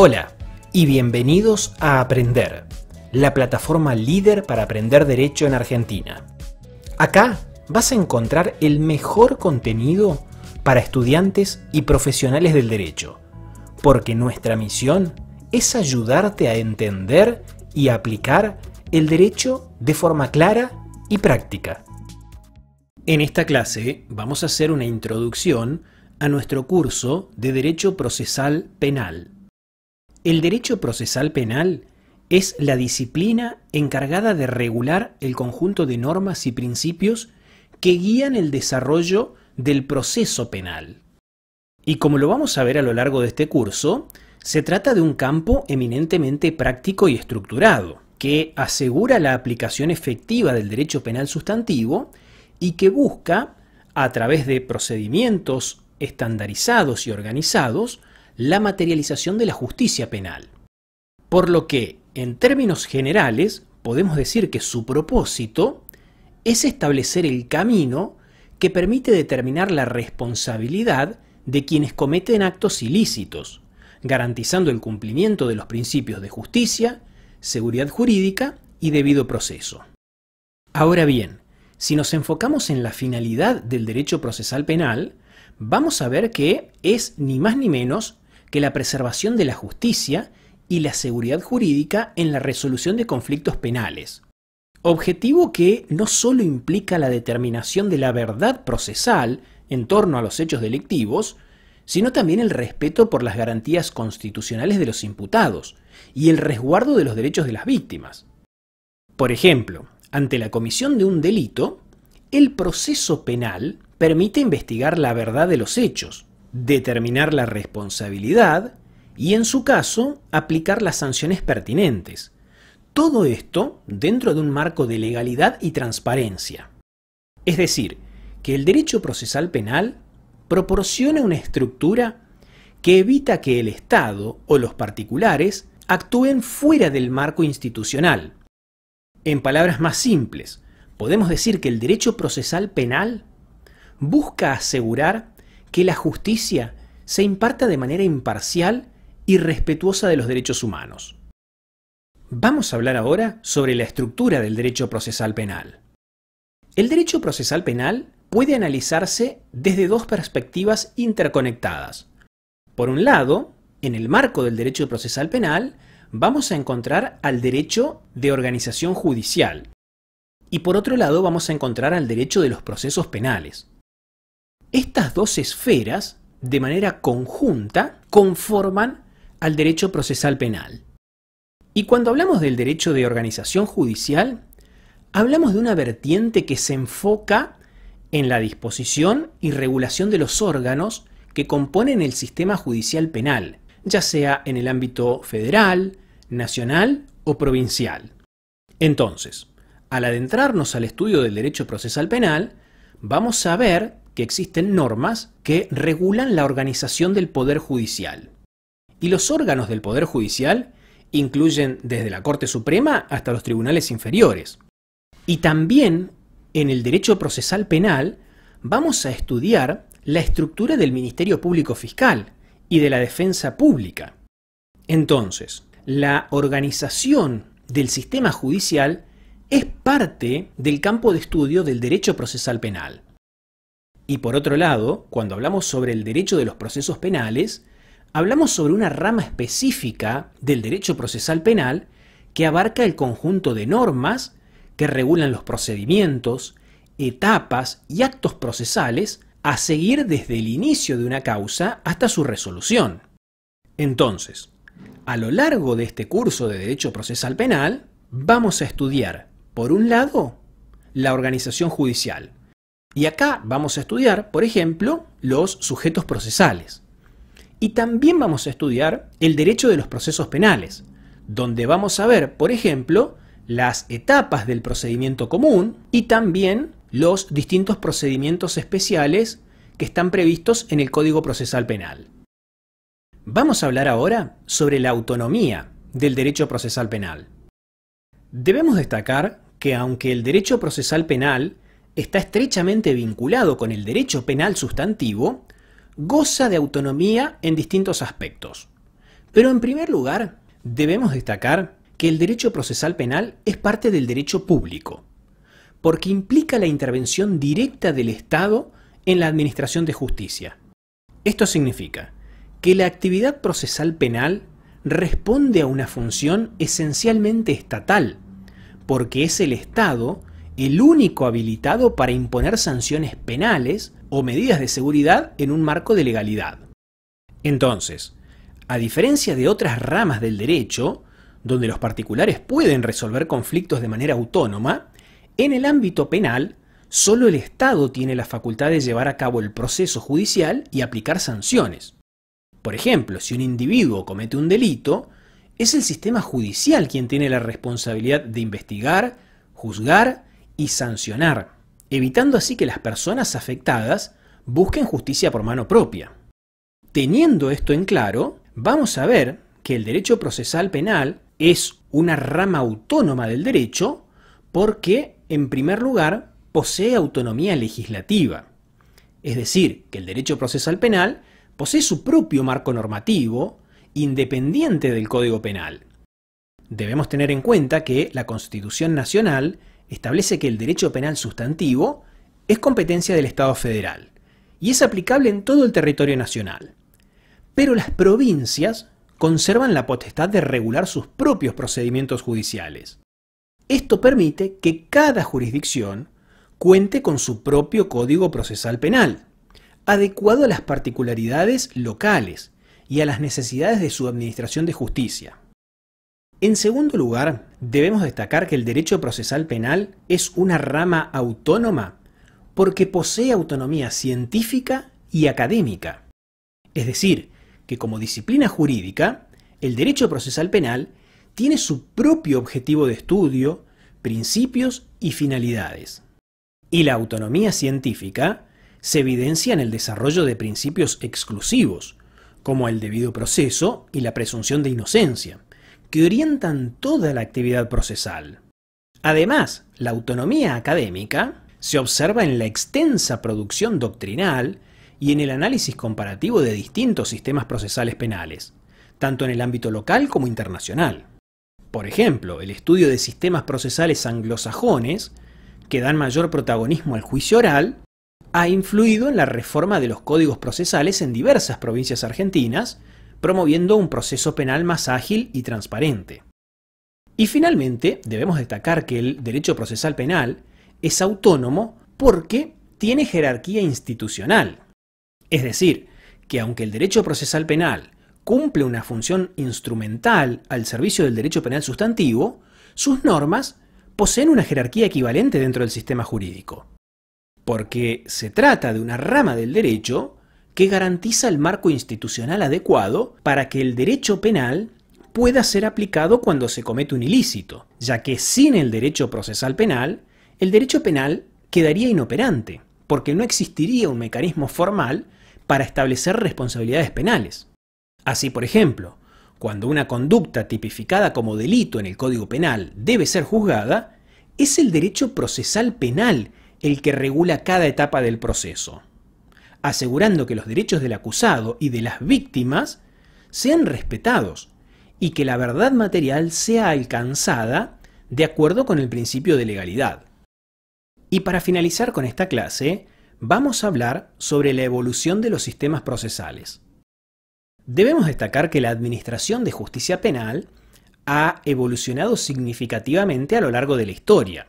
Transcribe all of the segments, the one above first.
Hola y bienvenidos a Aprender, la plataforma líder para aprender derecho en Argentina. Acá vas a encontrar el mejor contenido para estudiantes y profesionales del derecho, porque nuestra misión es ayudarte a entender y aplicar el derecho de forma clara y práctica. En esta clase vamos a hacer una introducción a nuestro curso de Derecho Procesal Penal el derecho procesal penal es la disciplina encargada de regular el conjunto de normas y principios que guían el desarrollo del proceso penal. Y como lo vamos a ver a lo largo de este curso, se trata de un campo eminentemente práctico y estructurado, que asegura la aplicación efectiva del derecho penal sustantivo y que busca, a través de procedimientos estandarizados y organizados, la materialización de la justicia penal. Por lo que, en términos generales, podemos decir que su propósito es establecer el camino que permite determinar la responsabilidad de quienes cometen actos ilícitos, garantizando el cumplimiento de los principios de justicia, seguridad jurídica y debido proceso. Ahora bien, si nos enfocamos en la finalidad del derecho procesal penal, vamos a ver que es ni más ni menos que la preservación de la justicia y la seguridad jurídica en la resolución de conflictos penales. Objetivo que no solo implica la determinación de la verdad procesal en torno a los hechos delictivos, sino también el respeto por las garantías constitucionales de los imputados y el resguardo de los derechos de las víctimas. Por ejemplo, ante la comisión de un delito, el proceso penal permite investigar la verdad de los hechos, determinar la responsabilidad y, en su caso, aplicar las sanciones pertinentes. Todo esto dentro de un marco de legalidad y transparencia. Es decir, que el derecho procesal penal proporciona una estructura que evita que el Estado o los particulares actúen fuera del marco institucional. En palabras más simples, podemos decir que el derecho procesal penal busca asegurar que la justicia se imparta de manera imparcial y respetuosa de los derechos humanos. Vamos a hablar ahora sobre la estructura del derecho procesal penal. El derecho procesal penal puede analizarse desde dos perspectivas interconectadas. Por un lado, en el marco del derecho procesal penal, vamos a encontrar al derecho de organización judicial. Y por otro lado, vamos a encontrar al derecho de los procesos penales. Estas dos esferas, de manera conjunta, conforman al derecho procesal penal. Y cuando hablamos del derecho de organización judicial, hablamos de una vertiente que se enfoca en la disposición y regulación de los órganos que componen el sistema judicial penal, ya sea en el ámbito federal, nacional o provincial. Entonces, al adentrarnos al estudio del derecho procesal penal, vamos a ver que existen normas que regulan la organización del Poder Judicial. Y los órganos del Poder Judicial incluyen desde la Corte Suprema hasta los tribunales inferiores. Y también en el derecho procesal penal vamos a estudiar la estructura del Ministerio Público Fiscal y de la Defensa Pública. Entonces, la organización del sistema judicial es parte del campo de estudio del derecho procesal penal. Y por otro lado, cuando hablamos sobre el derecho de los procesos penales, hablamos sobre una rama específica del derecho procesal penal que abarca el conjunto de normas que regulan los procedimientos, etapas y actos procesales a seguir desde el inicio de una causa hasta su resolución. Entonces, a lo largo de este curso de Derecho Procesal Penal, vamos a estudiar, por un lado, la organización judicial, y acá vamos a estudiar, por ejemplo, los sujetos procesales. Y también vamos a estudiar el derecho de los procesos penales, donde vamos a ver, por ejemplo, las etapas del procedimiento común y también los distintos procedimientos especiales que están previstos en el Código Procesal Penal. Vamos a hablar ahora sobre la autonomía del derecho procesal penal. Debemos destacar que aunque el derecho procesal penal está estrechamente vinculado con el derecho penal sustantivo, goza de autonomía en distintos aspectos. Pero en primer lugar, debemos destacar que el derecho procesal penal es parte del derecho público, porque implica la intervención directa del Estado en la administración de justicia. Esto significa que la actividad procesal penal responde a una función esencialmente estatal, porque es el Estado el único habilitado para imponer sanciones penales o medidas de seguridad en un marco de legalidad. Entonces, a diferencia de otras ramas del derecho, donde los particulares pueden resolver conflictos de manera autónoma, en el ámbito penal, solo el Estado tiene la facultad de llevar a cabo el proceso judicial y aplicar sanciones. Por ejemplo, si un individuo comete un delito, es el sistema judicial quien tiene la responsabilidad de investigar, juzgar y sancionar, evitando así que las personas afectadas busquen justicia por mano propia. Teniendo esto en claro, vamos a ver que el derecho procesal penal es una rama autónoma del derecho porque, en primer lugar, posee autonomía legislativa. Es decir, que el derecho procesal penal posee su propio marco normativo independiente del Código Penal. Debemos tener en cuenta que la Constitución Nacional establece que el derecho penal sustantivo es competencia del Estado federal y es aplicable en todo el territorio nacional. Pero las provincias conservan la potestad de regular sus propios procedimientos judiciales. Esto permite que cada jurisdicción cuente con su propio código procesal penal, adecuado a las particularidades locales y a las necesidades de su administración de justicia. En segundo lugar, Debemos destacar que el derecho procesal penal es una rama autónoma porque posee autonomía científica y académica. Es decir, que como disciplina jurídica, el derecho procesal penal tiene su propio objetivo de estudio, principios y finalidades. Y la autonomía científica se evidencia en el desarrollo de principios exclusivos, como el debido proceso y la presunción de inocencia, que orientan toda la actividad procesal. Además, la autonomía académica se observa en la extensa producción doctrinal y en el análisis comparativo de distintos sistemas procesales penales, tanto en el ámbito local como internacional. Por ejemplo, el estudio de sistemas procesales anglosajones, que dan mayor protagonismo al juicio oral, ha influido en la reforma de los códigos procesales en diversas provincias argentinas promoviendo un proceso penal más ágil y transparente. Y finalmente, debemos destacar que el derecho procesal penal es autónomo porque tiene jerarquía institucional. Es decir, que aunque el derecho procesal penal cumple una función instrumental al servicio del derecho penal sustantivo, sus normas poseen una jerarquía equivalente dentro del sistema jurídico. Porque se trata de una rama del derecho que garantiza el marco institucional adecuado para que el derecho penal pueda ser aplicado cuando se comete un ilícito, ya que sin el derecho procesal penal, el derecho penal quedaría inoperante, porque no existiría un mecanismo formal para establecer responsabilidades penales. Así, por ejemplo, cuando una conducta tipificada como delito en el Código Penal debe ser juzgada, es el derecho procesal penal el que regula cada etapa del proceso asegurando que los derechos del acusado y de las víctimas sean respetados y que la verdad material sea alcanzada de acuerdo con el principio de legalidad. Y para finalizar con esta clase, vamos a hablar sobre la evolución de los sistemas procesales. Debemos destacar que la Administración de Justicia Penal ha evolucionado significativamente a lo largo de la historia,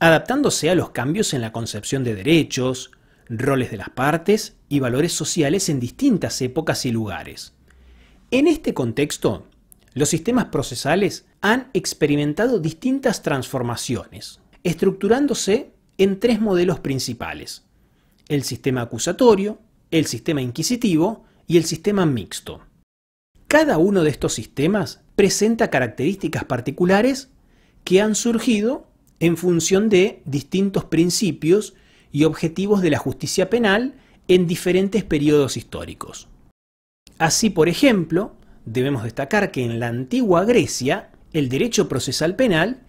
adaptándose a los cambios en la concepción de derechos, roles de las partes y valores sociales en distintas épocas y lugares. En este contexto, los sistemas procesales han experimentado distintas transformaciones, estructurándose en tres modelos principales, el sistema acusatorio, el sistema inquisitivo y el sistema mixto. Cada uno de estos sistemas presenta características particulares que han surgido en función de distintos principios y objetivos de la justicia penal en diferentes periodos históricos. Así, por ejemplo, debemos destacar que en la antigua Grecia el derecho procesal penal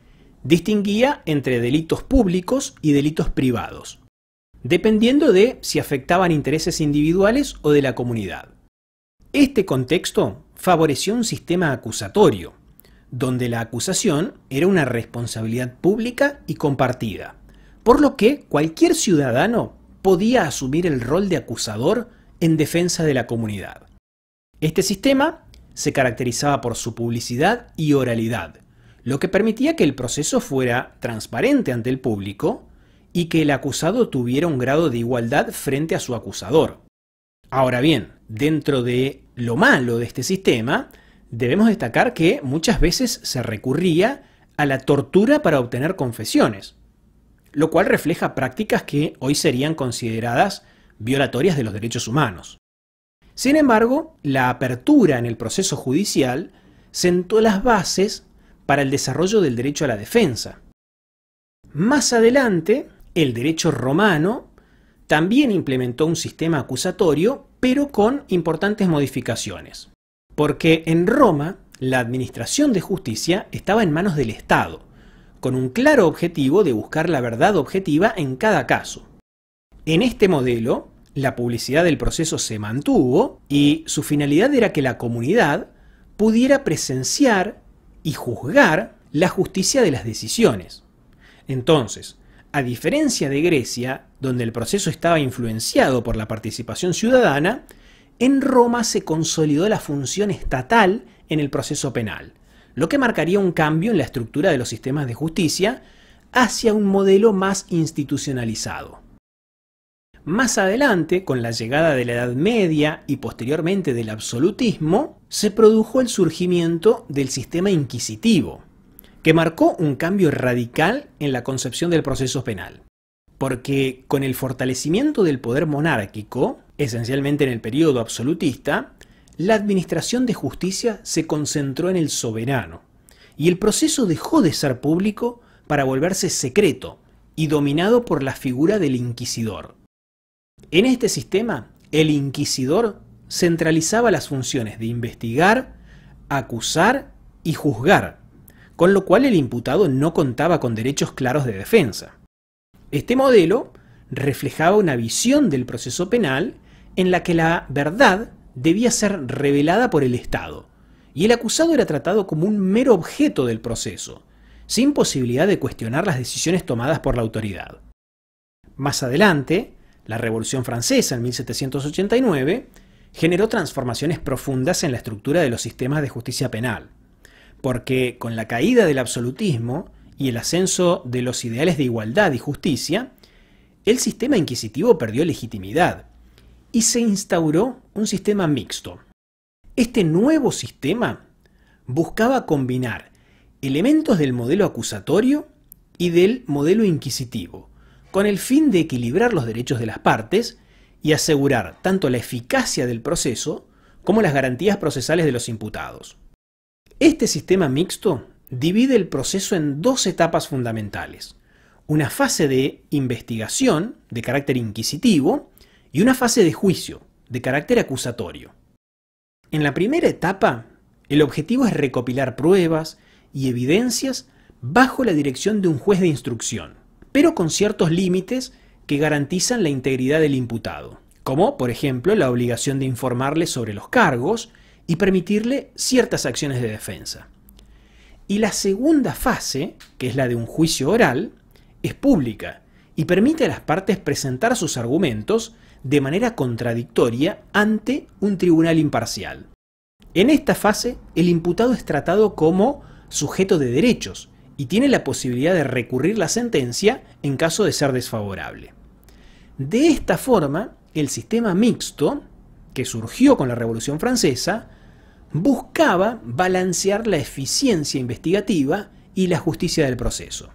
distinguía entre delitos públicos y delitos privados, dependiendo de si afectaban intereses individuales o de la comunidad. Este contexto favoreció un sistema acusatorio, donde la acusación era una responsabilidad pública y compartida por lo que cualquier ciudadano podía asumir el rol de acusador en defensa de la comunidad. Este sistema se caracterizaba por su publicidad y oralidad, lo que permitía que el proceso fuera transparente ante el público y que el acusado tuviera un grado de igualdad frente a su acusador. Ahora bien, dentro de lo malo de este sistema, debemos destacar que muchas veces se recurría a la tortura para obtener confesiones, lo cual refleja prácticas que hoy serían consideradas violatorias de los derechos humanos. Sin embargo, la apertura en el proceso judicial sentó las bases para el desarrollo del derecho a la defensa. Más adelante, el derecho romano también implementó un sistema acusatorio, pero con importantes modificaciones, porque en Roma la administración de justicia estaba en manos del Estado, con un claro objetivo de buscar la verdad objetiva en cada caso. En este modelo, la publicidad del proceso se mantuvo y su finalidad era que la comunidad pudiera presenciar y juzgar la justicia de las decisiones. Entonces, a diferencia de Grecia, donde el proceso estaba influenciado por la participación ciudadana, en Roma se consolidó la función estatal en el proceso penal, lo que marcaría un cambio en la estructura de los sistemas de justicia hacia un modelo más institucionalizado. Más adelante, con la llegada de la Edad Media y posteriormente del absolutismo, se produjo el surgimiento del sistema inquisitivo, que marcó un cambio radical en la concepción del proceso penal. Porque con el fortalecimiento del poder monárquico, esencialmente en el periodo absolutista, la administración de justicia se concentró en el soberano y el proceso dejó de ser público para volverse secreto y dominado por la figura del inquisidor. En este sistema, el inquisidor centralizaba las funciones de investigar, acusar y juzgar, con lo cual el imputado no contaba con derechos claros de defensa. Este modelo reflejaba una visión del proceso penal en la que la verdad debía ser revelada por el Estado, y el acusado era tratado como un mero objeto del proceso, sin posibilidad de cuestionar las decisiones tomadas por la autoridad. Más adelante, la Revolución Francesa en 1789 generó transformaciones profundas en la estructura de los sistemas de justicia penal, porque con la caída del absolutismo y el ascenso de los ideales de igualdad y justicia, el sistema inquisitivo perdió legitimidad y se instauró un sistema mixto. Este nuevo sistema buscaba combinar elementos del modelo acusatorio y del modelo inquisitivo, con el fin de equilibrar los derechos de las partes y asegurar tanto la eficacia del proceso como las garantías procesales de los imputados. Este sistema mixto divide el proceso en dos etapas fundamentales, una fase de investigación de carácter inquisitivo y una fase de juicio, de carácter acusatorio. En la primera etapa, el objetivo es recopilar pruebas y evidencias bajo la dirección de un juez de instrucción, pero con ciertos límites que garantizan la integridad del imputado, como por ejemplo la obligación de informarle sobre los cargos y permitirle ciertas acciones de defensa. Y la segunda fase, que es la de un juicio oral, es pública y permite a las partes presentar sus argumentos de manera contradictoria ante un tribunal imparcial. En esta fase, el imputado es tratado como sujeto de derechos y tiene la posibilidad de recurrir la sentencia en caso de ser desfavorable. De esta forma, el sistema mixto, que surgió con la Revolución Francesa, buscaba balancear la eficiencia investigativa y la justicia del proceso.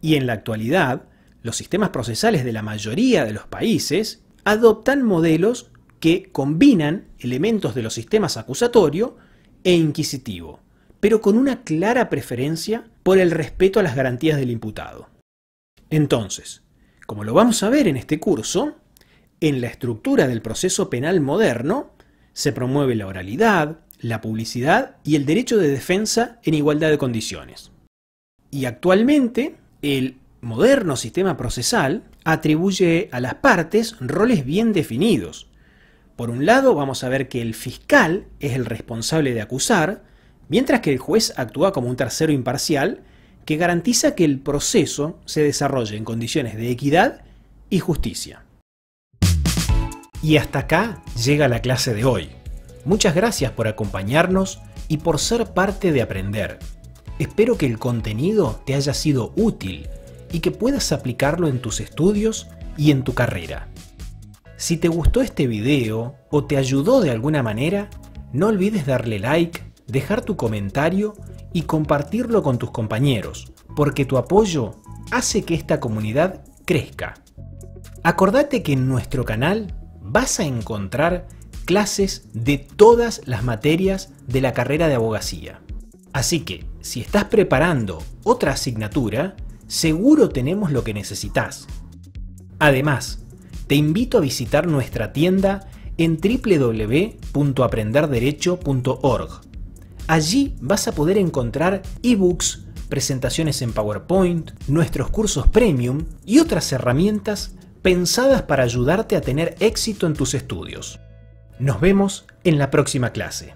Y en la actualidad, los sistemas procesales de la mayoría de los países adoptan modelos que combinan elementos de los sistemas acusatorio e inquisitivo, pero con una clara preferencia por el respeto a las garantías del imputado. Entonces, como lo vamos a ver en este curso, en la estructura del proceso penal moderno se promueve la oralidad, la publicidad y el derecho de defensa en igualdad de condiciones. Y actualmente el moderno sistema procesal atribuye a las partes roles bien definidos. Por un lado, vamos a ver que el fiscal es el responsable de acusar, mientras que el juez actúa como un tercero imparcial que garantiza que el proceso se desarrolle en condiciones de equidad y justicia. Y hasta acá llega la clase de hoy. Muchas gracias por acompañarnos y por ser parte de Aprender. Espero que el contenido te haya sido útil y que puedas aplicarlo en tus estudios y en tu carrera. Si te gustó este video o te ayudó de alguna manera, no olvides darle like, dejar tu comentario y compartirlo con tus compañeros, porque tu apoyo hace que esta comunidad crezca. Acordate que en nuestro canal vas a encontrar clases de todas las materias de la carrera de abogacía. Así que, si estás preparando otra asignatura, seguro tenemos lo que necesitas. Además, te invito a visitar nuestra tienda en www.aprenderderecho.org. Allí vas a poder encontrar ebooks, presentaciones en PowerPoint, nuestros cursos premium y otras herramientas pensadas para ayudarte a tener éxito en tus estudios. Nos vemos en la próxima clase.